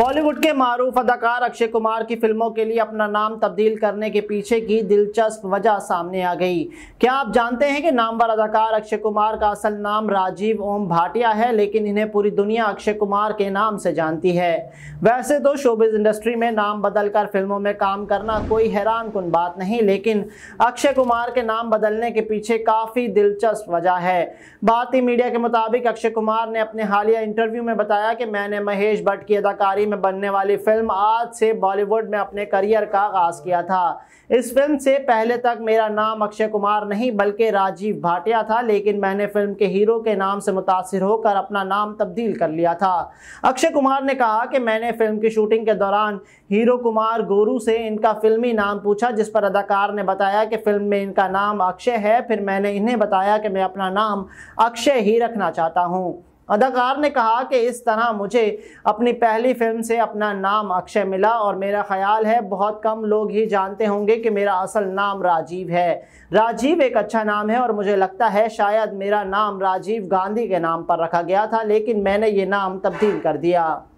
बॉलीवुड के मारूफ अदाकार अक्षय कुमार की फिल्मों के लिए अपना नाम तब्दील करने के पीछे की दिलचस्प वजह सामने आ गई क्या आप जानते हैं कि नामवर अदाकार अक्षय कुमार का असल नाम राजीव ओम भाटिया है लेकिन इन्हें पूरी दुनिया अक्षय कुमार के नाम से जानती है वैसे तो शोबिज इंडस्ट्री में नाम बदलकर फिल्मों में काम करना कोई हैरान कन बात नहीं लेकिन अक्षय कुमार के नाम बदलने के पीछे काफ़ी दिलचस्प वजह है भारतीय मीडिया के मुताबिक अक्षय कुमार ने अपने हालिया इंटरव्यू में बताया कि मैंने महेश भट्ट की अदाकारी में बनने वाली फिल्म आज से बॉलीवुड में अपने करियर का आगाज किया था इस फिल्म से पहले तक मेरा नाम अक्षय कुमार नहीं बल्कि राजीव भाटिया था लेकिन मैंने फिल्म के हीरो के नाम से मुतासर होकर अपना नाम तब्दील कर लिया था अक्षय कुमार ने कहा कि मैंने फिल्म की शूटिंग के दौरान हीरो कुमार गोरू से इनका फिल्मी नाम पूछा जिस पर अदाकार ने बताया कि फिल्म में इनका नाम अक्षय है फिर मैंने इन्हें बताया कि मैं अपना नाम अक्षय ही रखना चाहता हूँ अदाकार ने कहा कि इस तरह मुझे अपनी पहली फिल्म से अपना नाम अक्षय मिला और मेरा ख्याल है बहुत कम लोग ही जानते होंगे कि मेरा असल नाम राजीव है राजीव एक अच्छा नाम है और मुझे लगता है शायद मेरा नाम राजीव गांधी के नाम पर रखा गया था लेकिन मैंने ये नाम तब्दील कर दिया